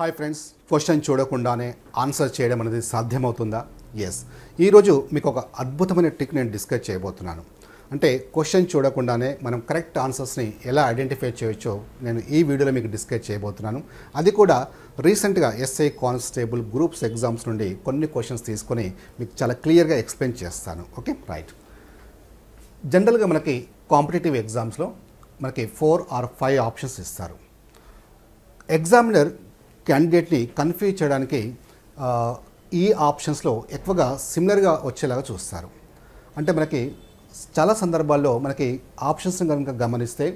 hi friends question చూడకుండానే answer చేయడం అనేది సాధ్యమవుతుందా ఎస్ ఈరోజు మీకు ఒక అద్భుతమైన ట్రిక్ నేను డిస్కస్ చేయబోతున్నాను అంటే క్వశ్చన్ చూడకుండానే మనం కరెక్ట్ ఆన్సర్స్ని ఎలా ఐడెంటిఫై చేయొచ్చో నేను ఈ వీడియోలో మీకు డిస్కస్ చేయబోతున్నాను అది కూడా రీసెంట్గా ఎస్ఐ కానిస్టేబుల్ గ్రూప్స్ ఎగ్జామ్స్ నుండి కొన్ని క్వశ్చన్స్ తీసుకొని మీకు చాలా క్లియర్గా ఎక్స్ప్లెయిన్ చేస్తాను ఓకే రైట్ జనరల్గా మనకి కాంపిటేటివ్ ఎగ్జామ్స్లో మనకి ఫోర్ ఆర్ ఫైవ్ ఆప్షన్స్ ఇస్తారు ఎగ్జామినర్ క్యాండిడేట్ని కన్ఫ్యూజ్ చేయడానికి ఈ ఆప్షన్స్లో ఎక్కువగా సిమిలర్గా వచ్చేలాగా చూస్తారు అంటే మనకి చాలా సందర్భాల్లో మనకి ఆప్షన్స్ని కనుక గమనిస్తే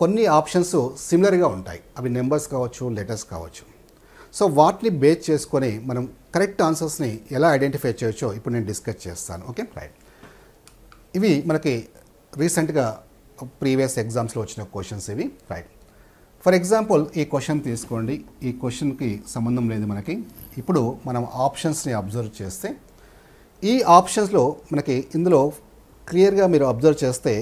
కొన్ని ఆప్షన్స్ సిమిలర్గా ఉంటాయి అవి నెంబర్స్ కావచ్చు లెటర్స్ కావచ్చు సో వాటిని బేస్ చేసుకొని మనం కరెక్ట్ ఆన్సర్స్ని ఎలా ఐడెంటిఫై చేయొచ్చో ఇప్పుడు నేను డిస్కస్ చేస్తాను ఓకే రైట్ ఇవి మనకి రీసెంట్గా ప్రీవియస్ ఎగ్జామ్స్లో వచ్చిన క్వశ్చన్స్ ఇవి రైట్ ఫర్ ఎగ్జాంపుల్ ఈ క్వశ్చన్ తీసుకోండి ఈ క్వశ్చన్కి సంబంధం లేదు మనకి ఇప్పుడు మనం ఆప్షన్స్ని అబ్జర్వ్ చేస్తే ఈ ఆప్షన్స్లో మనకి ఇందులో క్లియర్గా మీరు అబ్జర్వ్ చేస్తే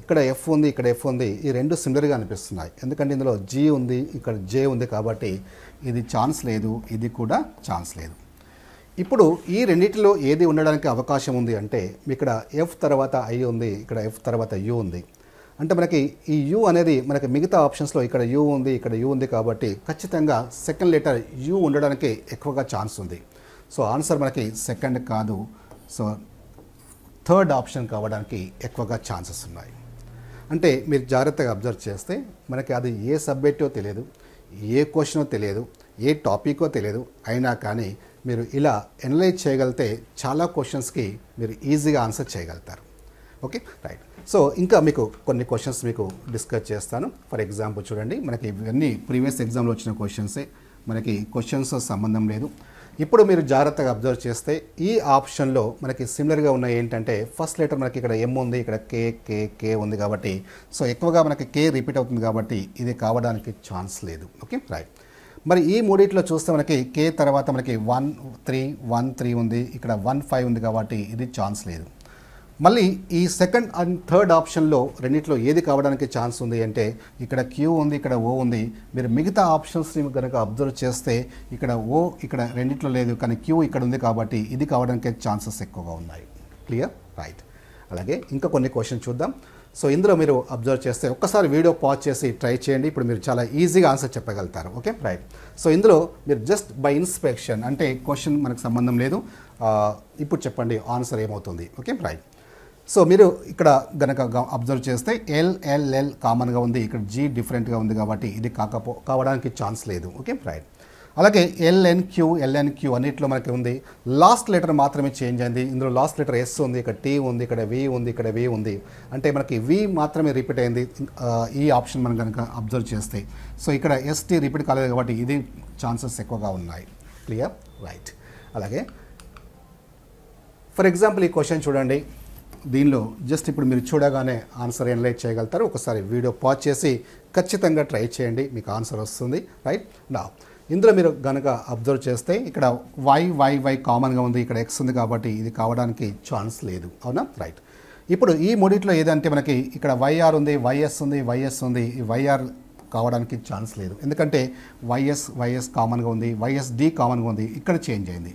ఇక్కడ ఎఫ్ ఉంది ఇక్కడ ఎఫ్ ఉంది ఈ రెండు సిమిలర్గా అనిపిస్తున్నాయి ఎందుకంటే ఇందులో జీ ఉంది ఇక్కడ జే ఉంది కాబట్టి ఇది ఛాన్స్ లేదు ఇది కూడా ఛాన్స్ లేదు ఇప్పుడు ఈ రెండింటిలో ఏది ఉండడానికి అవకాశం ఉంది అంటే ఇక్కడ ఎఫ్ తర్వాత ఐ ఉంది ఇక్కడ ఎఫ్ తర్వాత యు ఉంది అంటే మనకి ఈ యూ అనేది మనకి మిగతా ఆప్షన్స్లో ఇక్కడ యూ ఉంది ఇక్కడ యూ ఉంది కాబట్టి ఖచ్చితంగా సెకండ్ లెటర్ యూ ఉండడానికి ఎక్కువగా ఛాన్స్ ఉంది సో ఆన్సర్ మనకి సెకండ్ కాదు సో థర్డ్ ఆప్షన్ కావడానికి ఎక్కువగా ఛాన్సెస్ ఉన్నాయి అంటే మీరు జాగ్రత్తగా అబ్జర్వ్ చేస్తే మనకి అది ఏ సబ్జెక్టో తెలియదు ఏ క్వశ్చనో తెలియదు ఏ టాపికో తెలియదు అయినా కానీ మీరు ఇలా ఎనలైజ్ చేయగలిగితే చాలా క్వశ్చన్స్కి మీరు ఈజీగా ఆన్సర్ చేయగలుగుతారు ఓకే రైట్ సో ఇంకా మీకు కొన్ని క్వశ్చన్స్ మీకు డిస్కస్ చేస్తాను ఫర్ ఎగ్జాంపుల్ చూడండి మనకి ఇవన్నీ ప్రీవియస్ ఎగ్జామ్లో వచ్చిన క్వశ్చన్సే మనకి క్వశ్చన్స్ సంబంధం లేదు ఇప్పుడు మీరు జాగ్రత్తగా అబ్జర్వ్ చేస్తే ఈ ఆప్షన్లో మనకి సిమిలర్గా ఉన్న ఏంటంటే ఫస్ట్ లెటర్ మనకి ఇక్కడ ఎం ఉంది ఇక్కడ కే కే కే ఉంది కాబట్టి సో ఎక్కువగా మనకి కే రిపీట్ అవుతుంది కాబట్టి ఇది కావడానికి ఛాన్స్ లేదు ఓకే రైట్ మరి ఈ మూడిట్లో చూస్తే మనకి కే తర్వాత మనకి వన్ త్రీ వన్ త్రీ ఉంది ఇక్కడ వన్ ఫైవ్ ఉంది కాబట్టి ఇది ఛాన్స్ లేదు మళ్ళీ ఈ సెకండ్ అండ్ థర్డ్ ఆప్షన్లో రెండిట్లో ఏది కావడానికి ఛాన్స్ ఉంది అంటే ఇక్కడ క్యూ ఉంది ఇక్కడ ఓ ఉంది మీరు మిగతా ఆప్షన్స్ని కనుక అబ్జర్వ్ చేస్తే ఇక్కడ ఓ ఇక్కడ రెండిట్లో లేదు కానీ క్యూ ఇక్కడ ఉంది కాబట్టి ఇది కావడానికి ఛాన్సెస్ ఎక్కువగా ఉన్నాయి క్లియర్ రైట్ అలాగే ఇంకా కొన్ని క్వశ్చన్ చూద్దాం సో ఇందులో మీరు అబ్జర్వ్ చేస్తే ఒక్కసారి వీడియో పాజ్ చేసి ట్రై చేయండి ఇప్పుడు మీరు చాలా ఈజీగా ఆన్సర్ చెప్పగలుగుతారు ఓకే రైట్ సో ఇందులో మీరు జస్ట్ బై ఇన్స్పెక్షన్ అంటే క్వశ్చన్ మనకు సంబంధం లేదు uh, ఇప్పుడు చెప్పండి ఆన్సర్ ఏమవుతుంది ఓకే రైట్ సో మీరు ఇక్కడ గనక అబ్జర్వ్ చేస్తే ఎల్ఎల్ఎల్ కామన్గా ఉంది ఇక్కడ జీ డిఫరెంట్గా ఉంది కాబట్టి ఇది కాకపో కావడానికి ఛాన్స్ లేదు ఓకే రైట్ అలాగే ఎల్ఎన్క్యూ ఎల్ఎన్క్యూ అన్నింటిలో మనకి ఉంది లాస్ట్ లెటర్ మాత్రమే చేంజ్ అయింది ఇందులో లాస్ట్ లెటర్ ఎస్ ఉంది ఇక్కడ టీ ఉంది ఇక్కడ వి ఉంది ఇక్కడ వి ఉంది అంటే మనకి వి మాత్రమే రిపీట్ అయింది ఈ ఆప్షన్ మనం కనుక అబ్జర్వ్ చేస్తే సో ఇక్కడ ఎస్టీ రిపీట్ కాలేదు కాబట్టి ఇది ఛాన్సెస్ ఎక్కువగా ఉన్నాయి క్లియర్ రైట్ అలాగే ఫర్ ఎగ్జాంపుల్ ఈ క్వశ్చన్ చూడండి దీనిలో జస్ట్ ఇప్పుడు మీరు చూడగానే ఆన్సర్ ఎనలైజ్ చేయగలుగుతారు ఒకసారి వీడియో పాజ్ చేసి ఖచ్చితంగా ట్రై చేయండి మీకు ఆన్సర్ వస్తుంది రైట్ నా ఇందులో మీరు కనుక అబ్జర్వ్ చేస్తే ఇక్కడ వై వై వై కామన్గా ఉంది ఇక్కడ ఎక్స్ ఉంది కాబట్టి ఇది కావడానికి ఛాన్స్ లేదు అవునా రైట్ ఇప్పుడు ఈ మూడిట్లో ఏదంటే మనకి ఇక్కడ వైఆర్ ఉంది వైఎస్ ఉంది వైఎస్ ఉంది ఈ వైఆర్ కావడానికి ఛాన్స్ లేదు ఎందుకంటే వైఎస్ వైఎస్ కామన్గా ఉంది వైఎస్డి కామన్గా ఉంది ఇక్కడ చేంజ్ అయింది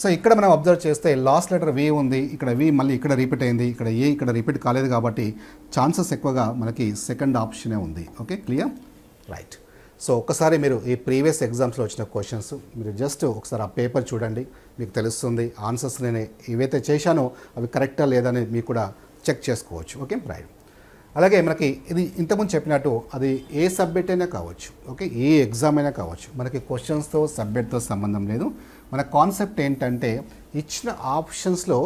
సో ఇక్కడ మనం అబ్జర్వ్ చేస్తే లాస్ట్ లెటర్ వి ఉంది ఇక్కడ వి మళ్ళీ ఇక్కడ రిపీట్ అయింది ఇక్కడ ఏ ఇక్కడ రిపీట్ కాలేదు కాబట్టి ఛాన్సెస్ ఎక్కువగా మనకి సెకండ్ ఆప్షనే ఉంది ఓకే క్లియర్ రైట్ సో ఒకసారి మీరు ఈ ప్రీవియస్ ఎగ్జామ్స్లో వచ్చిన క్వశ్చన్స్ మీరు జస్ట్ ఒకసారి ఆ పేపర్ చూడండి మీకు తెలుస్తుంది ఆన్సర్స్ నేను ఏవైతే చేశానో అవి కరెక్టా లేదని మీకు కూడా చెక్ చేసుకోవచ్చు ఓకే రైట్ అలాగే మనకి ఇది ఇంతకుముందు చెప్పినట్టు అది ఏ సబ్జెక్ట్ అయినా కావచ్చు ఓకే ఏ ఎగ్జామ్ అయినా కావచ్చు మనకి క్వశ్చన్స్తో సబ్జెక్ట్తో సంబంధం లేదు మన కాన్సెప్ట్ ఏంటంటే ఇచ్చిన ఆప్షన్స్లో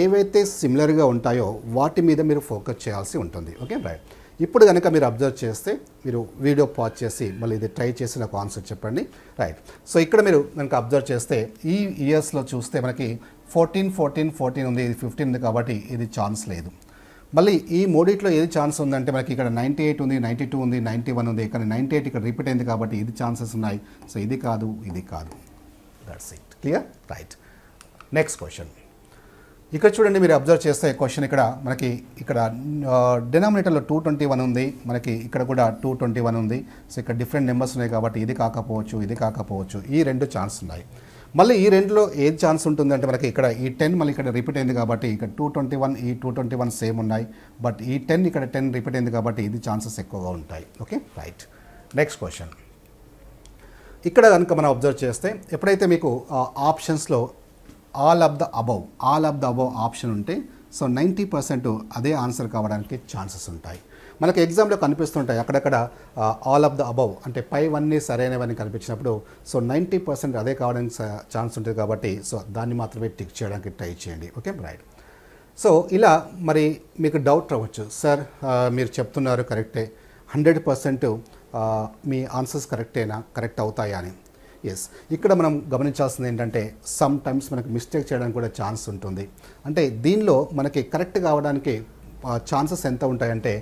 ఏవైతే సిమిలర్గా ఉంటాయో వాటి మీద మీరు ఫోకస్ చేయాల్సి ఉంటుంది ఓకే రైట్ ఇప్పుడు కనుక మీరు అబ్జర్వ్ చేస్తే మీరు వీడియో పాజ్ చేసి మళ్ళీ ఇది ట్రై చేసిన కాన్సెప్ట్ చెప్పండి రైట్ సో ఇక్కడ మీరు కనుక అబ్జర్వ్ చేస్తే ఈ ఇయర్స్లో చూస్తే మనకి ఫోర్టీన్ ఫోర్టీన్ ఫోర్టీన్ ఉంది ఇది ఫిఫ్టీన్ ఉంది కాబట్టి ఇది ఛాన్స్ లేదు మళ్ళీ ఈ మోడీట్లో ఏది ఛాన్స్ ఉందంటే మనకి ఇక్కడ నైంటీ ఎయిట్ ఉంది నైంటీ టూ ఉంది నైంటీ వన్ ఉంది కానీ నైంటీ ఎయిట్ ఇక్కడ రిపీట్ అయింది కాబట్టి ఇది ఛాన్సెస్ ఉన్నాయి సో ఇది కాదు ఇది కాదు that's it clear right next question ఇక్కడ చూడండి మీరు అబ్జర్వ్ చేస్తే క్వశ్చన్ ఇక్కడ మనకి ఇక్కడ డినామినేటర్లో టూ ట్వంటీ వన్ ఉంది మనకి ఇక్కడ కూడా టూ ట్వంటీ వన్ ఉంది సో ఇక్కడ డిఫరెంట్ నెంబర్స్ ఉన్నాయి కాబట్టి ఇది కాకపోవచ్చు ఇది కాకపోవచ్చు ఈ రెండు ఛాన్స్ ఉన్నాయి మళ్ళీ ఈ రెండులో ఏది ఛాన్స్ ఉంటుంది అంటే మనకి ఇక్కడ ఈ టెన్ మళ్ళీ ఇక్కడ రిపీట్ అయింది కాబట్టి ఇక్కడ టూ ట్వంటీ వన్ ఈ టూ ట్వంటీ వన్ సేమ్ ఉన్నాయి బట్ ఈ టెన్ ఇక్కడ టెన్ రిపీట్ అయింది కాబట్టి ఇది ఛాన్సెస్ ఎక్కువగా ఉంటాయి ఓకే రైట్ నెక్స్ట్ క్వశ్చన్ ఇక్కడ కనుక మనం అబ్జర్వ్ చేస్తే ఎప్పుడైతే మీకు ఆప్షన్స్లో all of the above all of the above option ఉంటే సో నైంటీ పర్సెంట్ అదే ఆన్సర్ కావడానికి ఛాన్సెస్ ఉంటాయి మనకు ఎగ్జామ్లో కనిపిస్తుంటాయి అక్కడక్కడ ఆల్ ఆఫ్ ద అబౌవ్ అంటే పై వన్నీ సరైనవన్నీ కనిపించినప్పుడు సో నైంటీ పర్సెంట్ అదే కావడానికి ఛాన్స్ ఉంటుంది కాబట్టి సో దాన్ని మాత్రమే టిక్ చేయడానికి ట్రై చేయండి ఓకే రైట్ సో ఇలా మరి మీకు డౌట్ రావచ్చు సార్ మీరు చెప్తున్నారు కరెక్టే హండ్రెడ్ పర్సెంట్ మీ ఆన్సర్స్ కరెక్టేనా కరెక్ట్ అవుతాయా అని ఎస్ ఇక్కడ మనం గమనించాల్సింది ఏంటంటే సమ్ టైమ్స్ మనకు మిస్టేక్ చేయడానికి కూడా ఛాన్స్ ఉంటుంది అంటే దీనిలో మనకి కరెక్ట్ కావడానికి ఛాన్సెస్ ఎంత ఉంటాయంటే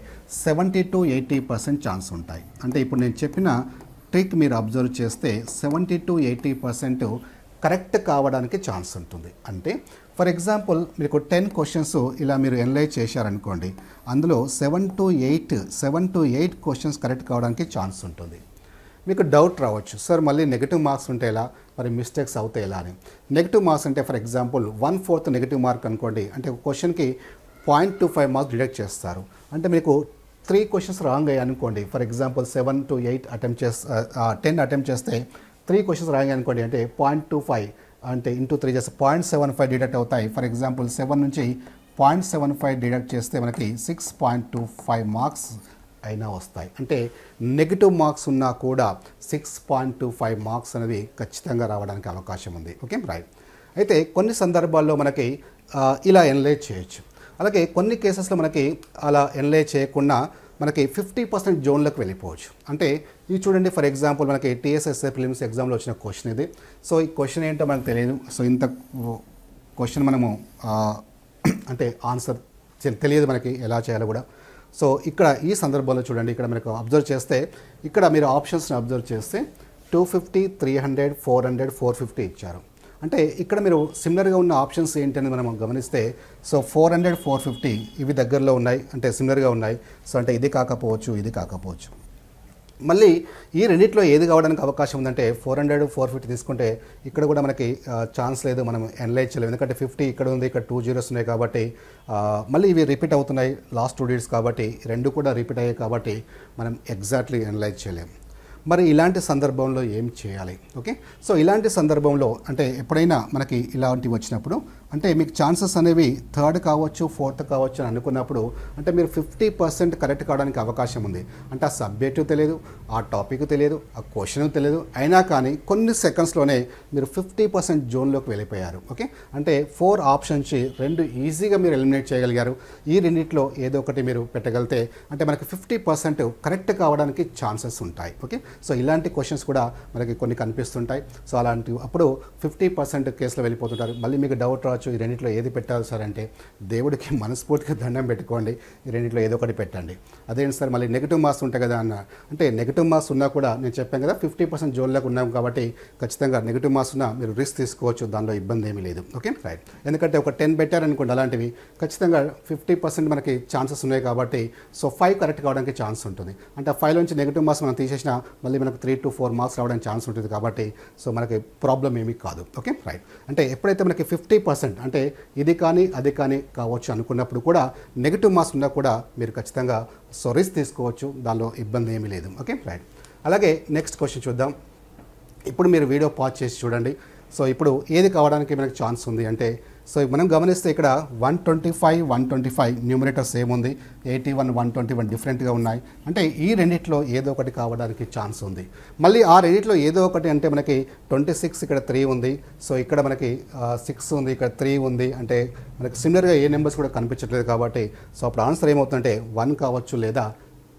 seventy to eighty percent chance ఉంటాయి అంటే ఇప్పుడు నేను చెప్పిన ట్రిక్ మీరు అబ్జర్వ్ చేస్తే seventy to eighty percent correct కావడానికి ఛాన్స్ ఉంటుంది అంటే ఫర్ ఎగ్జాంపుల్ మీకు టెన్ క్వశ్చన్స్ ఇలా మీరు ఎనలైజ్ చేశారనుకోండి అందులో seven to eight seven to eight questions correct కావడానికి ఛాన్స్ ఉంటుంది మీకు డౌట్ రావచ్చు సార్ మళ్ళీ నెగిటివ్ మార్క్స్ ఉంటే ఎలా మరి మిస్టేక్స్ అవుతాయి ఎలా అని నెగిటివ్ మార్క్స్ అంటే for example one fourth negative mark అనుకోండి అంటే ఒక క్వశ్చన్కి point two five marks deduct చేస్తారు అంటే మీకు త్రీ క్వశ్చన్స్ రాంగ్ అయ్యాయి అనుకోండి for example seven to eight attempt చేస్తే టెన్ అటెంప్ట్ చేస్తే త్రీ క్వశ్చన్స్ రాగా అనుకోండి అంటే పాయింట్ టూ ఫైవ్ అంటే ఇంటూ త్రీ చేస్తే పాయింట్ సెవెన్ ఫైవ్ డిడక్ట్ అవుతాయి ఫర్ ఎగ్జాంపుల్ సెవెన్ నుంచి పాయింట్ సెవెన్ ఫైవ్ డిడక్ట్ చేస్తే మనకి six point two five marks అయినా వస్తాయి అంటే నెగిటివ్ మార్క్స్ ఉన్నా కూడా six point two five marks అనేవి ఖచ్చితంగా రావడానికి అవకాశం ఉంది ఓకే రాయ్ అయితే కొన్ని సందర్భాల్లో మనకి ఇలా ఎన్లే చేయొచ్చు అలాగే కొన్ని కేసెస్లో మనకి అలా ఎన్లే చేయకుండా మనకి ఫిఫ్టీ పర్సెంట్ జోన్లకు వెళ్ళిపోవచ్చు అంటే ఇది చూడండి ఫర్ ఎగ్జాంపుల్ మనకి టీఎస్ఎస్ఏ ప్రిలిమ్స్ ఎగ్జామ్లో వచ్చిన క్వశ్చన్ ఇది సో ఈ క్వశ్చన్ ఏంటో మనకు తెలియదు సో ఇంత క్వశ్చన్ మనము అంటే ఆన్సర్ తెలియదు మనకి ఎలా చేయాలో కూడా సో ఇక్కడ ఈ సందర్భంలో చూడండి ఇక్కడ మనకు అబ్జర్వ్ చేస్తే ఇక్కడ మీరు ఆప్షన్స్ని అబ్జర్వ్ చేస్తే two fifty three hundred four hundred four fifty ఇచ్చారు అంటే ఇక్కడ మీరు సిమిలర్గా ఉన్న ఆప్షన్స్ ఏంటి అనేది మనం గమనిస్తే so four hundred four fifty ఇవి దగ్గరలో ఉన్నాయి అంటే సిమిలర్గా ఉన్నాయి సో అంటే ఇది కాకపోవచ్చు ఇది కాకపోవచ్చు మళ్ళీ ఈ రెండిట్లో ఏది కావడానికి అవకాశం ఉందంటే ఫోర్ హండ్రెడ్ ఫోర్ ఫిఫ్టీ తీసుకుంటే ఇక్కడ కూడా మనకి ఛాన్స్ లేదు మనం ఎనలైజ్ చేయలేము ఎందుకంటే ఫిఫ్టీ ఇక్కడ ఉంది ఇక్కడ టూ జీరోస్ ఉన్నాయి కాబట్టి మళ్ళీ ఇవి రిపీట్ అవుతున్నాయి లాస్ట్ టూ డేట్స్ కాబట్టి రెండు కూడా రిపీట్ అయ్యాయి కాబట్టి మనం ఎగ్జాక్ట్లీ ఎనలైజ్ చేయలేము మరి ఇలాంటి సందర్భంలో ఏం చేయాలి ఓకే సో ఇలాంటి సందర్భంలో అంటే ఎప్పుడైనా మనకి ఇలాంటివి వచ్చినప్పుడు అంటే మీకు ఛాన్సెస్ అనేవి థర్డ్ కావచ్చు ఫోర్త్ కావచ్చు అని అనుకున్నప్పుడు అంటే మీరు ఫిఫ్టీ పర్సెంట్ కరెక్ట్ కావడానికి అవకాశం ఉంది అంటే ఆ సబ్జెక్టు తెలియదు ఆ టాపిక్ తెలియదు ఆ క్వశ్చన్ తెలియదు అయినా కానీ కొన్ని సెకండ్స్లోనే మీరు ఫిఫ్టీ పర్సెంట్ జోన్లోకి వెళ్ళిపోయారు ఓకే అంటే ఫోర్ ఆప్షన్స్ రెండు ఈజీగా మీరు ఎలిమినేట్ చేయగలిగారు ఈ రెండింటిలో ఏదో ఒకటి మీరు పెట్టగలితే అంటే మనకి ఫిఫ్టీ పర్సెంట్ కరెక్ట్ కావడానికి ఛాన్సెస్ ఉంటాయి ఓకే సో ఇలాంటి క్వశ్చన్స్ కూడా మనకి కొన్ని కనిపిస్తుంటాయి సో అలాంటి అప్పుడు ఫిఫ్టీ పర్సెంట్ కేసులో వెళ్ళిపోతుంటారు మళ్ళీ మీకు డౌట్ రావచ్చు ఈ రెండింటిలో ఏది పెట్టాలి సార్ అంటే దేవుడికి మనస్ఫూర్తిగా దండం పెట్టుకోండి ఈ రెండింటిలో ఏదో ఒకటి పెట్టండి అదేంటి సార్ మళ్ళీ నెగిటివ్ మార్క్స్ ఉంటాయి కదా అన్న అంటే నెగిటివ్ మార్క్స్ ఉన్నా కూడా నేను చెప్పాను కదా ఫిఫ్టీ పర్సెంట్ జోన్లోకి ఉన్నాం కాబట్టి ఖచ్చితంగా నెగిటివ్ మార్క్స్ ఉన్నా మీరు రిస్క్ తీసుకోవచ్చు దానిలో ఇబ్బంది ఏమీ లేదు ఓకే రైట్ ఎందుకంటే ఒక టెన్ పెట్టారనుకోండి అలాంటివి ఖచ్చితంగా ఫిఫ్టీ పర్సెంట్ మనకి ఛాన్సెస్ ఉన్నాయి కాబట్టి సో ఫైవ్ కరెక్ట్ కావడానికి ఛాన్స్ ఉంటుంది అంటే ఫైవ్ నుంచి నెగిటివ్ మార్క్స్ మనం తీసేసిన మళ్ళీ మనకు త్రీ టు ఫోర్ మార్క్స్ రావడానికి ఛాన్స్ ఉంటుంది కాబట్టి సో మనకి ప్రాబ్లం ఏమీ కాదు ఓకే రైట్ అంటే ఎప్పుడైతే మనకి ఫిఫ్టీ పర్సెంట్ అంటే ఇది కానీ అది కానీ కావచ్చు అనుకున్నప్పుడు కూడా నెగిటివ్ మార్క్స్ ఉన్నా కూడా మీరు ఖచ్చితంగా సో రిస్క్ తీసుకోవచ్చు దానిలో ఇబ్బంది ఏమీ లేదు ఓకే రైట్ అలాగే నెక్స్ట్ క్వశ్చన్ చూద్దాం ఇప్పుడు మీరు వీడియో పాజ్ చేసి చూడండి సో ఇప్పుడు ఏది కావడానికి మనకు ఛాన్స్ ఉంది అంటే సో మనం గమనిస్తే ఇక్కడ one twenty five one twenty five numerator same ఉంది eighty one one twenty one డిఫరెంట్గా ఉన్నాయి అంటే ఈ రెండిట్లో ఏదో ఒకటి కావడానికి ఛాన్స్ ఉంది మళ్ళీ ఆ రెండిట్లో ఏదో ఒకటి అంటే మనకి ట్వంటీ సిక్స్ ఇక్కడ త్రీ ఉంది సో ఇక్కడ మనకి సిక్స్ ఉంది ఇక్కడ త్రీ ఉంది అంటే మనకి సిమిలర్గా ఏ నెంబర్స్ కూడా కనిపించట్లేదు కాబట్టి సో అప్పుడు ఆన్సర్ ఏమవుతుందంటే వన్ కావచ్చు లేదా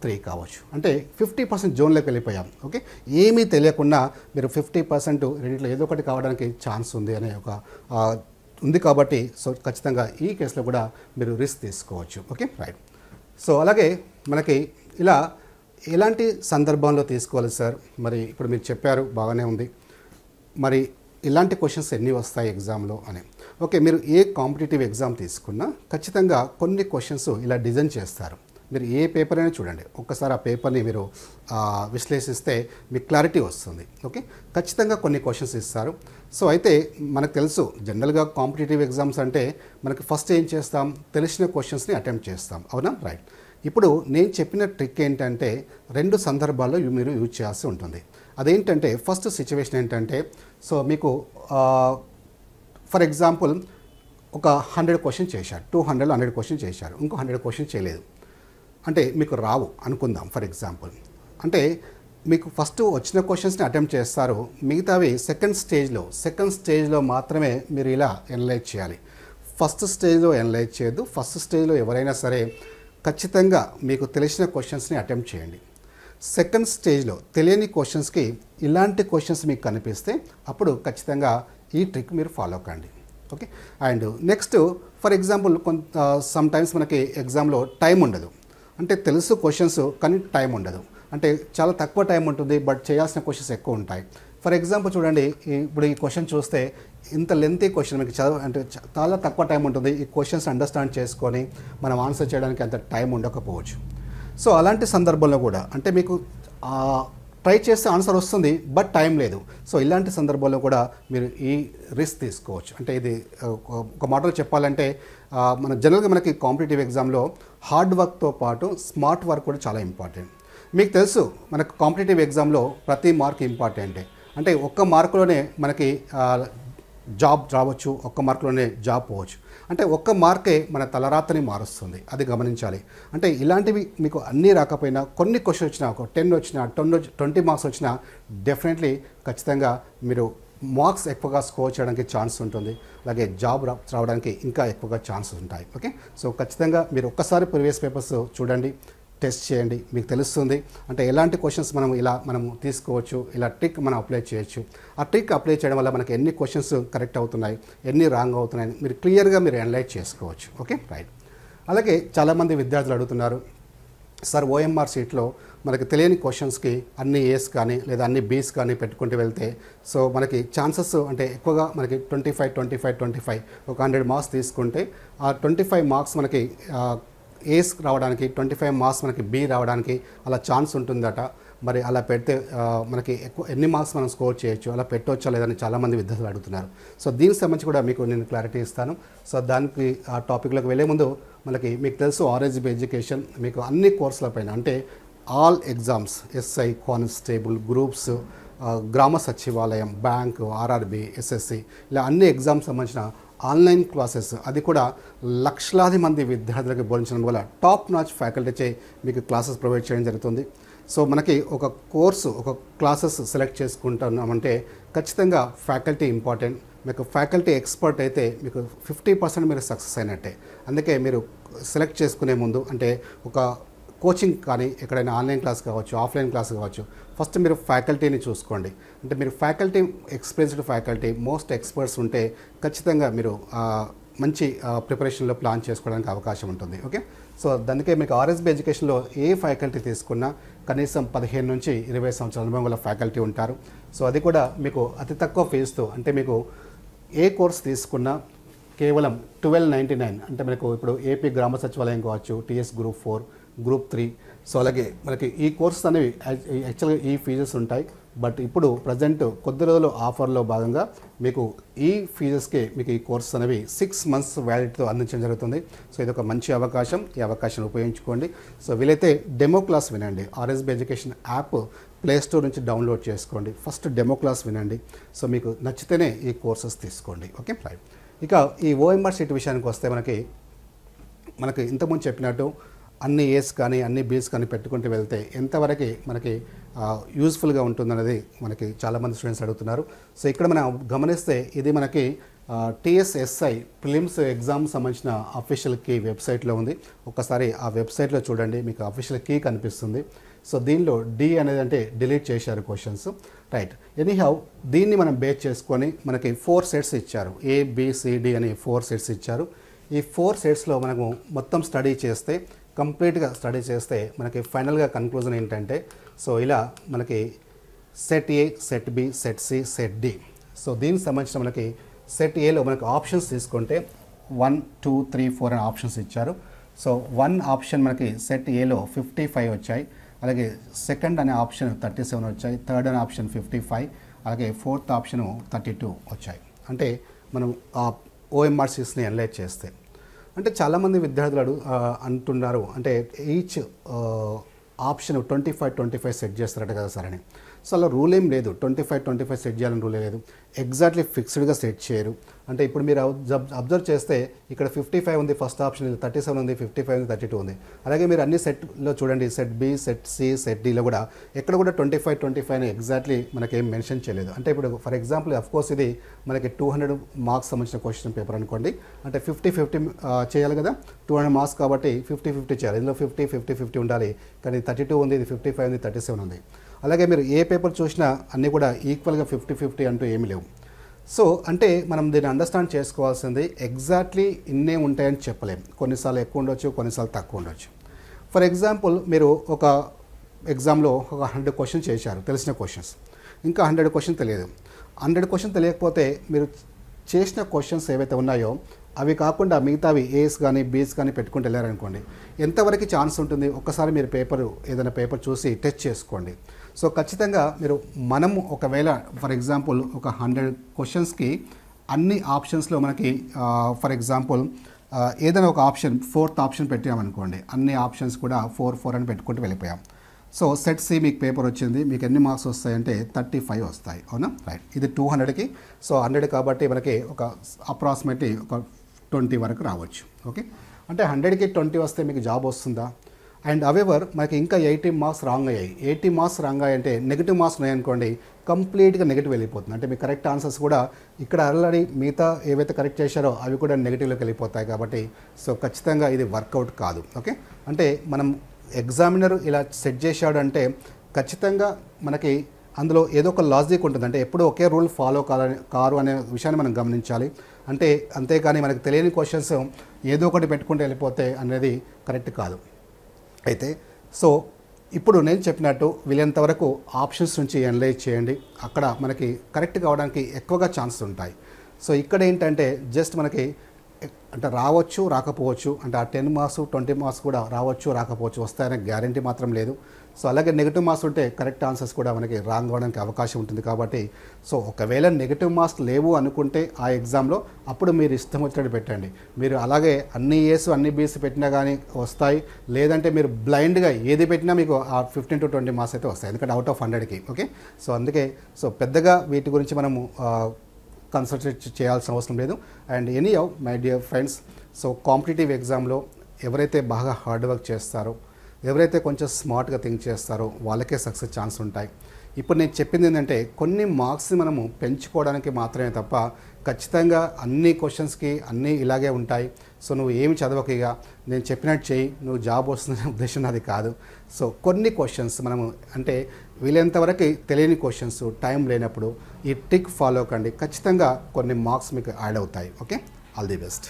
త్రీ కావచ్చు అంటే ఫిఫ్టీ పర్సెంట్ జోన్లోకి వెళ్ళిపోయాం ఓకే ఏమీ తెలియకుండా మీరు ఫిఫ్టీ పర్సెంట్ రెండిట్లో ఏదో ఒకటి కావడానికి ఛాన్స్ ఉంది అనే ఒక ఉంది కాబట్టి సో ఖచ్చితంగా ఈ కేసులో కూడా మీరు రిస్క్ తీసుకోవచ్చు ఓకే రైట్ సో అలాగే మనకి ఇలా ఎలాంటి సందర్భంలో తీసుకోవాలి సార్ మరి ఇప్పుడు మీరు చెప్పారు బాగానే ఉంది మరి ఇలాంటి క్వశ్చన్స్ ఎన్ని వస్తాయి ఎగ్జామ్లో అని ఓకే మీరు ఏ కాంపిటేటివ్ ఎగ్జామ్ తీసుకున్నా ఖచ్చితంగా కొన్ని క్వశ్చన్స్ ఇలా డిజైన్ చేస్తారు మీరు ఏ పేపర్ అయినా చూడండి ఒక్కసారి ఆ పేపర్ని మీరు విశ్లేషిస్తే మీకు క్లారిటీ వస్తుంది ఓకే ఖచ్చితంగా కొన్ని క్వశ్చన్స్ ఇస్తారు సో అయితే మనకు తెలుసు జనరల్గా కాంపిటేటివ్ ఎగ్జామ్స్ అంటే మనకి ఫస్ట్ ఏం చేస్తాం తెలిసిన క్వశ్చన్స్ని అటెంప్ట్ చేస్తాం అవునా రైట్ ఇప్పుడు నేను చెప్పిన ట్రిక్ ఏంటంటే రెండు సందర్భాల్లో మీరు యూజ్ చేయాల్సి ఉంటుంది అదేంటంటే ఫస్ట్ సిచ్యువేషన్ ఏంటంటే సో మీకు ఫర్ ఎగ్జాంపుల్ ఒక హండ్రెడ్ క్వశ్చన్ చేశారు టూ హండ్రెడ్ హండ్రెడ్ క్వశ్చన్ చేశారు ఇంకో హండ్రెడ్ క్వశ్చన్ చేయలేదు అంటే మీకు రావు అనుకుందాం ఫర్ ఎగ్జాంపుల్ అంటే మీకు ఫస్ట్ వచ్చిన క్వశ్చన్స్ని అటెంప్ట్ చేస్తారు మిగతావి సెకండ్ స్టేజ్లో సెకండ్ స్టేజ్లో మాత్రమే మీరు ఇలా ఎనలైజ్ చేయాలి ఫస్ట్ స్టేజ్లో ఎనలైజ్ చేయొద్దు ఫస్ట్ స్టేజ్లో ఎవరైనా సరే ఖచ్చితంగా మీకు తెలిసిన క్వశ్చన్స్ని అటెంప్ట్ చేయండి సెకండ్ స్టేజ్లో తెలియని క్వశ్చన్స్కి ఇలాంటి క్వశ్చన్స్ మీకు కనిపిస్తే అప్పుడు ఖచ్చితంగా ఈ ట్రిక్ మీరు ఫాలో కండి okay and next for example కొంత సమ్ టైమ్స్ మనకి ఎగ్జామ్లో టైం ఉండదు అంటే తెలుసు క్వశ్చన్స్ కానీ టైం ఉండదు అంటే చాలా తక్కువ టైం ఉంటుంది బట్ చేయాల్సిన క్వశ్చన్స్ ఎక్కువ ఉంటాయి ఫర్ ఎగ్జాంపుల్ చూడండి ఇప్పుడు ఈ క్వశ్చన్ చూస్తే ఇంత లెంతీ క్వశ్చన్ మీకు చదవ అంటే చాలా తక్కువ టైం ఉంటుంది ఈ క్వశ్చన్స్ అండర్స్టాండ్ చేసుకొని మనం ఆన్సర్ చేయడానికి అంత టైం ఉండకపోవచ్చు సో అలాంటి సందర్భంలో కూడా అంటే మీకు ట్రై చేస్తే ఆన్సర్ వస్తుంది బట్ టైం లేదు సో ఇలాంటి సందర్భాల్లో కూడా మీరు ఈ రిస్క్ తీసుకోవచ్చు అంటే ఇది ఒక మాటలో చెప్పాలంటే మన జనరల్గా మనకి కాంపిటేటివ్ ఎగ్జామ్లో హార్డ్ వర్క్తో పాటు స్మార్ట్ వర్క్ కూడా చాలా ఇంపార్టెంట్ మీకు తెలుసు మనకు కాంపిటేటివ్ ఎగ్జామ్లో ప్రతి మార్క్ ఇంపార్టెంటే అంటే ఒక్క మార్కులోనే మనకి జాబ్ రావచ్చు ఒక్క మార్కులోనే జాబ్ పోవచ్చు అంటే ఒక్క మార్కే మన తలరాతని మారుస్తుంది అది గమనించాలి అంటే ఇలాంటివి మీకు అన్నీ రాకపోయినా కొన్ని క్వశ్చన్ వచ్చినా ఒక టెన్ వచ్చినా టెన్ ట్వంటీ మార్క్స్ వచ్చినా డెఫినెట్లీ ఖచ్చితంగా మీరు మార్క్స్ ఎక్కువగా స్కోర్ చేయడానికి ఛాన్స్ ఉంటుంది అలాగే జాబ్ రావడానికి ఇంకా ఎక్కువగా ఛాన్సెస్ ఉంటాయి ఓకే సో ఖచ్చితంగా మీరు ఒక్కసారి ప్రీవియస్ పేపర్స్ చూడండి టెస్ట్ చేయండి మీకు తెలుస్తుంది అంటే ఎలాంటి క్వశ్చన్స్ మనం ఇలా మనం తీసుకోవచ్చు ఇలా ట్రిక్ మనం అప్లై చేయొచ్చు ఆ ట్రిక్ అప్లై చేయడం వల్ల మనకి ఎన్ని క్వశ్చన్స్ కరెక్ట్ అవుతున్నాయి ఎన్ని రాంగ్ అవుతున్నాయి మీరు క్లియర్గా మీరు అనలైజ్ చేసుకోవచ్చు ఓకే రైట్ అలాగే చాలామంది విద్యార్థులు అడుగుతున్నారు సార్ ఓఎంఆర్ సీట్లో మనకి తెలియని క్వశ్చన్స్కి అన్ని ఏస్ కానీ లేదా అన్ని బీస్ కానీ పెట్టుకుంటూ వెళ్తే సో మనకి ఛాన్సెస్ అంటే ఎక్కువగా మనకి twenty five twenty five twenty five ఒక హండ్రెడ్ మార్క్స్ తీసుకుంటే ఆ ట్వంటీ ఫైవ్ మార్క్స్ మనకి ఏస్ రావడానికి ట్వంటీ ఫైవ్ మార్క్స్ మనకి బి రావడానికి అలా ఛాన్స్ ఉంటుందట మరి అలా పెడితే మనకి ఎక్కువ ఎన్ని మార్క్స్ మనం స్కోర్ చేయొచ్చు అలా పెట్టవచ్చా లేదని చాలామంది విద్యార్థులు అడుగుతున్నారు సో దీనికి సంబంధించి కూడా మీకు నేను క్లారిటీ ఇస్తాను సో దానికి ఆ టాపిక్లోకి వెళ్ళే ముందు మనకి మీకు తెలుసు ఆర్ఎస్బి ఎడ్యుకేషన్ మీకు అన్ని కోర్సులపైన అంటే all exams SI constable groups Grama Sachivalayam bank RRB SSC ఇలా అన్ని ఎగ్జామ్స్ సంబంధించిన ఆన్లైన్ క్లాసెస్ అది కూడా లక్షలాది మంది విద్యార్థులకు బోధించడం వల్ల టాప్ నాచ్ ఫ్యాకల్టీచే మీకు క్లాసెస్ ప్రొవైడ్ చేయడం జరుగుతుంది సో మనకి ఒక కోర్సు ఒక క్లాసెస్ సెలెక్ట్ చేసుకుంటున్నామంటే ఖచ్చితంగా ఫ్యాకల్టీ ఇంపార్టెంట్ మీకు ఫ్యాకల్టీ ఎక్స్పర్ట్ అయితే మీకు ఫిఫ్టీ పర్సెంట్ మీరు సక్సెస్ అయినట్టే అందుకే మీరు సెలెక్ట్ చేసుకునే ముందు అంటే ఒక కోచింగ్ కానీ ఎక్కడైనా ఆన్లైన్ క్లాస్ కావచ్చు ఆఫ్లైన్ క్లాస్ కావచ్చు ఫస్ట్ మీరు ఫ్యాకల్టీని చూసుకోండి అంటే మీరు faculty experienced faculty most experts ఉంటే ఖచ్చితంగా మీరు మంచి ప్రిపరేషన్లో ప్లాన్ చేసుకోవడానికి అవకాశం ఉంటుంది ఓకే సో దానికే మీకు ఆర్ఎస్బీ ఎడ్యుకేషన్లో ఏ ఫ్యాకల్టీ తీసుకున్నా కనీసం పదిహేను నుంచి ఇరవై సంవత్సరాల అనుభవం గల ఫ్యాకల్టీ ఉంటారు సో అది కూడా మీకు అతి తక్కువ ఫీజుతో అంటే మీకు ఏ కోర్స్ తీసుకున్నా కేవలం ట్వెల్వ్ నైంటీ నైన్ అంటే మనకు ఇప్పుడు ఏపీ గ్రామ సచివాలయం కావచ్చు TS group four group three so అలాగే మనకి ఈ కోర్సెస్ అనేవి యాక్చువల్గా ఈ ఫీజెస్ ఉంటాయి బట్ ఇప్పుడు ప్రజెంట్ కొద్ది రోజులు ఆఫర్లో భాగంగా మీకు ఈ ఫీజెస్కే మీకు ఈ కోర్సెస్ అనేవి సిక్స్ మంత్స్ వ్యాలిడ్తో అందించడం జరుగుతుంది సో ఇది ఒక మంచి అవకాశం ఈ అవకాశాన్ని ఉపయోగించుకోండి సో వీలైతే డెమో క్లాస్ వినండి RSB education app play store నుంచి డౌన్లోడ్ చేసుకోండి ఫస్ట్ డెమో క్లాస్ వినండి సో మీకు నచ్చితేనే ఈ కోర్సెస్ తీసుకోండి ఓకే రైట్ ఇక ఈ ఓఎంఆర్ సీట్ విషయానికి వస్తే మనకి మనకి ఇంతకుముందు చెప్పినట్టు అన్ని ఏస్ కానీ అన్ని బీస్ కానీ పెట్టుకుంటూ వెళ్తే ఎంతవరకు మనకి యూస్ఫుల్గా ఉంటుందనేది మనకి చాలామంది స్టూడెంట్స్ అడుగుతున్నారు సో ఇక్కడ మనం గమనిస్తే ఇది మనకి టీఎస్ఎస్ఐ ప్రిలిమ్స్ ఎగ్జామ్ సంబంధించిన అఫీషియల్ కీ వెబ్సైట్లో ఉంది ఒకసారి ఆ వెబ్సైట్లో చూడండి మీకు అఫీషియల్ కీ కనిపిస్తుంది సో దీనిలో డి అనేది అంటే డిలీట్ చేశారు క్వశ్చన్స్ రైట్ ఎనీహౌ దీన్ని మనం బేస్ చేసుకొని మనకి ఫోర్ సెట్స్ ఇచ్చారు ఏబిసిడి అనే ఫోర్ సెట్స్ ఇచ్చారు ఈ ఫోర్ సెట్స్లో మనము మొత్తం స్టడీ చేస్తే కంప్లీట్గా స్టడీ చేస్తే మనకి ఫైనల్గా కన్క్లూజన్ ఏంటంటే సో ఇలా మనకి set A set B set C set D so దీనికి సంబంధించిన మనకి సెట్ ఏలో మనకు ఆప్షన్స్ తీసుకుంటే వన్ టూ త్రీ ఫోర్ అనే ఆప్షన్స్ ఇచ్చారు సో వన్ ఆప్షన్ మనకి సెట్ ఏలో ఫిఫ్టీ ఫైవ్ వచ్చాయి అలాగే సెకండ్ అనే ఆప్షన్ థర్టీ సెవెన్ వచ్చాయి థర్డ్ అనే ఆప్షన్ ఫిఫ్టీ ఫైవ్ అలాగే ఫోర్త్ ఆప్షను థర్టీ టూ వచ్చాయి అంటే మనం ఆ ఓఎంఆర్సీస్ని ఎన్లైజ్ చేస్తే అంటే చాలామంది విద్యార్థులు అడుగు అంటున్నారు అంటే each option twenty five twenty five set చేస్తారట కదా సార్ అని సో అలా రూల్ ఏం లేదు twenty five twenty five set చేయాలని రూల్ లేదు ఎగ్జాక్ట్లీ ఫిక్స్డ్గా సెట్ చేయరు అంటే ఇప్పుడు మీరు అబ్జర్వ్ చేస్తే ఇక్కడ ఫిఫ్టీ ఫైవ్ ఉంది ఫస్ట్ ఆప్షన్ థర్టీ సెవెన్ ఉంది ఫిఫ్టీ ఫైవ్ ఉంది థర్టీ టూ ఉంది అలాగే మీరు అన్ని సెట్లో చూడండి set B set C set డిలో కూడా ఎక్కడ కూడా twenty five twenty five exactly మనకేం మెన్షన్ చేయలేదు అంటే ఇప్పుడు ఫర్ ఎగ్జాంపుల్ కోర్స్ ఇది మనకి టూ హండ్రెడ్ మార్క్స్ సంబంధించిన క్వశ్చన్ పేపర్ అనుకోండి అంటే ఫిఫ్టీ ఫిఫ్టీ చేయాలి కదా టూ హండ్రెడ్ మార్క్స్ కాబట్టి ఫిఫ్టీ ఫిఫ్టీ చేయాలి ఇందులో ఫిఫ్టీ ఫిఫ్టీ ఫిఫ్టీ ఉండాలి కానీ థర్టీ టూ ఉంది ఇది ఫిఫ్టీ ఫైవ్ ఉంది థర్టీ సెవెన్ ఉంది అలాగే మీరు ఏ పేపర్ చూసినా అన్నీ కూడా ఈక్వల్గా ఫిఫ్టీ ఫిఫ్టీ అంటూ ఏమీ లేవు సో అంటే మనం దీన్ని అండర్స్టాండ్ చేసుకోవాల్సింది ఎగ్జాక్ట్లీ ఇన్నే ఉంటాయని చెప్పలేం కొన్నిసార్లు ఎక్కువ ఉండొచ్చు కొన్నిసార్లు తక్కువ ఉండొచ్చు ఫర్ ఎగ్జాంపుల్ మీరు ఒక ఎగ్జామ్లో ఒక హండ్రెడ్ క్వశ్చన్ చేశారు తెలిసిన క్వశ్చన్స్ ఇంకా హండ్రెడ్ క్వశ్చన్ తెలియదు హండ్రెడ్ క్వశ్చన్ తెలియకపోతే మీరు చేసిన క్వశ్చన్స్ ఏవైతే ఉన్నాయో అవి కాకుండా మిగతావి ఏస్ కానీ బీస్ కానీ పెట్టుకుంటూ వెళ్ళారనుకోండి ఎంతవరకు ఛాన్స్ ఉంటుంది ఒక్కసారి మీరు పేపర్ ఏదైనా పేపర్ చూసి టెస్ట్ చేసుకోండి సో ఖచ్చితంగా మీరు మనము ఒకవేళ ఫర్ ఎగ్జాంపుల్ ఒక హండ్రెడ్ క్వశ్చన్స్కి అన్ని ఆప్షన్స్లో మనకి ఫర్ ఎగ్జాంపుల్ ఏదైనా ఒక ఆప్షన్ ఫోర్త్ ఆప్షన్ పెట్టామనుకోండి అన్ని ఆప్షన్స్ కూడా ఫోర్ ఫోర్ అని పెట్టుకుంటూ వెళ్ళిపోయాం సో సెట్ సి మీకు పేపర్ వచ్చింది మీకు ఎన్ని మార్క్స్ వస్తాయంటే థర్టీ ఫైవ్ వస్తాయి అవునా రైట్ ఇది టూ హండ్రెడ్కి సో హండ్రెడ్ కాబట్టి మనకి ఒక అప్రాక్సిమేట్లీ ఒక ట్వంటీ వరకు రావచ్చు ఓకే అంటే హండ్రెడ్కి ట్వంటీ వస్తే మీకు జాబ్ వస్తుందా అండ్ అవెవర్ మనకి ఇంకా ఎయిటీ మార్క్స్ రాంగ్ అయ్యాయి ఎయిటీ మార్క్స్ రాంగ్ అయ్యాయి అంటే నెగిటివ్ మార్క్స్ ఉన్నాయనుకోండి కంప్లీట్గా నెగిటివ్ వెళ్ళిపోతుంది అంటే మీ కరెక్ట్ ఆన్సర్స్ కూడా ఇక్కడ ఆల్రెడీ మిగతా ఏవైతే కరెక్ట్ చేశారో అవి కూడా నెగిటివ్లోకి వెళ్ళిపోతాయి కాబట్టి సో ఖచ్చితంగా ఇది వర్కౌట్ కాదు ఓకే అంటే మనం ఎగ్జామినర్ ఇలా సెట్ చేశాడు అంటే ఖచ్చితంగా మనకి అందులో ఏదో ఒక లాజిక్ ఉంటుంది అంటే ఎప్పుడు ఒకే రూల్ ఫాలో కాలని కారు అనే విషయాన్ని మనం గమనించాలి అంటే అంతేకాని మనకు తెలియని క్వశ్చన్స్ ఏదో ఒకటి పెట్టుకుంటూ వెళ్ళిపోతే అనేది కరెక్ట్ కాదు అయితే సో ఇప్పుడు నేను చెప్పినట్టు వీలైనంత వరకు ఆప్షన్స్ నుంచి ఎనలైజ్ చేయండి అక్కడ మనకి కరెక్ట్ కావడానికి ఎక్కువగా ఛాన్స్ ఉంటాయి సో ఇక్కడ ఏంటంటే జస్ట్ మనకి అంటే రావచ్చు రాకపోవచ్చు అంటే ఆ టెన్ మార్క్స్ ట్వంటీ మార్క్స్ కూడా రావచ్చు రాకపోవచ్చు వస్తాయనే గ్యారంటీ మాత్రం లేదు సో అలాగే నెగిటివ్ మార్క్స్ ఉంటే కరెక్ట్ ఆన్సర్స్ కూడా మనకి రాంగ్ అవ్వడానికి అవకాశం ఉంటుంది కాబట్టి సో ఒకవేళ నెగిటివ్ మార్క్స్ లేవు అనుకుంటే ఆ ఎగ్జామ్లో అప్పుడు మీరు ఇష్టం వచ్చినట్టు పెట్టండి మీరు అలాగే అన్ని ఏస్ అన్ని బీస్ పెట్టినా కానీ వస్తాయి లేదంటే మీరు బ్లైండ్గా ఏది పెట్టినా మీకు ఆ ఫిఫ్టీన్ టు ట్వంటీ మార్క్స్ అయితే వస్తాయి ఎందుకంటే అవుట్ ఆఫ్ హండ్రెడ్కి ఓకే సో అందుకే సో పెద్దగా వీటి గురించి మనము కన్సల్టేట్ చేయాల్సిన అవసరం లేదు and any of my dear friends so competitive ఎగ్జామ్లో ఎవరైతే బాగా హార్డ్ వర్క్ చేస్తారో ఎవరైతే కొంచెం స్మార్ట్గా థింక్ చేస్తారో వాళ్ళకే సక్సెస్ ఛాన్స్ ఉంటాయి ఇప్పుడు నేను చెప్పింది ఏంటంటే కొన్ని మార్క్స్ని మనము పెంచుకోవడానికి మాత్రమే తప్ప ఖచ్చితంగా అన్ని క్వశ్చన్స్కి అన్నీ ఇలాగే ఉంటాయి సో నువ్వు ఏమి చదవక ఇక నేను చెప్పినట్టు చేయి నువ్వు జాబ్ వస్తుందనే ఉద్దేశం అది కాదు సో కొన్ని క్వశ్చన్స్ మనము అంటే వీలైనంతవరకు తెలియని క్వశ్చన్స్ టైం లేనప్పుడు ఈ ట్రిక్ ఫాలో కండి ఖచ్చితంగా కొన్ని మార్క్స్ మీకు యాడ్ అవుతాయి ఓకే ఆల్ ది బెస్ట్